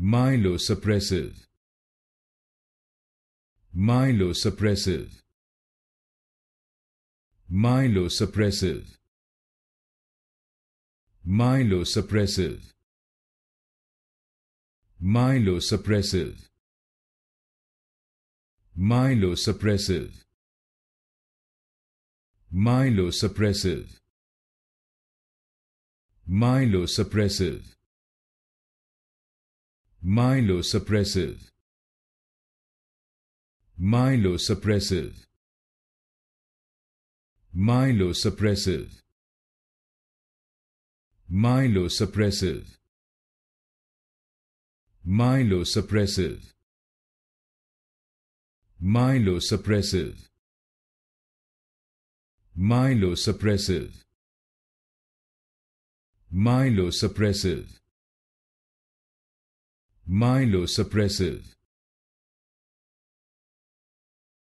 Myelosuppressive Myelosuppressive Myelosuppressive Myelosuppressive Myelosuppressive Myelosuppressive Myelosuppressive Myelosuppressive Myelosuppressive Myelosuppressive Myelosuppressive Myelosuppressive Myelosuppressive Myelosuppressive Myelosuppressive Myelosuppressive Myelosuppressive